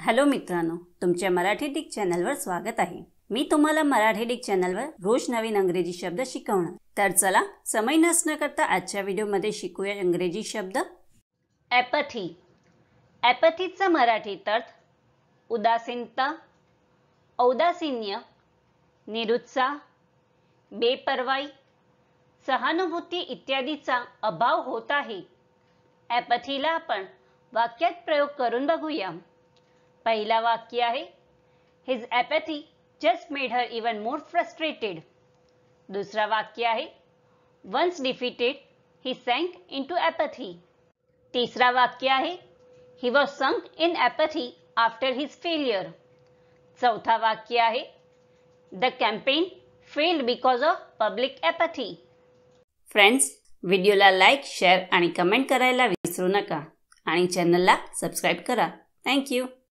hello मित्रांनो तुमच्या Marathi Dick चॅनलवर स्वागत आहे मी तुम्हाला मराठी डिक चॅनलवर रोज नवीन अंग्रेजी शब्द शिकवणार तर चला समय नसण्याकरता करता आजच्या व्हिडिओमध्ये शिकूया इंग्रजी शब्द ॲपथी ॲपथीचा मराठीत अर्थ उदासीनता औदासीन्य निरुत्साह बेपरवाई सहानुभूती इत्यादीचा अभाव होत आहे ॲपथीला आपण वाक्यात प्रयोग करून बघूया पहिला वाक्य आहे his apathy just made her even more frustrated दुसरा वाक्य आहे once defeated he sank in to apathy तिसरा वाक्य आहे he was sunk in apathy after his failure चौथा वाक्य आहे the campaign failed because of public apathy friends व्हिडिओला लाईक शेअर आणि कमेंट करायला विसरू नका आणि चॅनलला सबस्क्राईब करा थँक्यू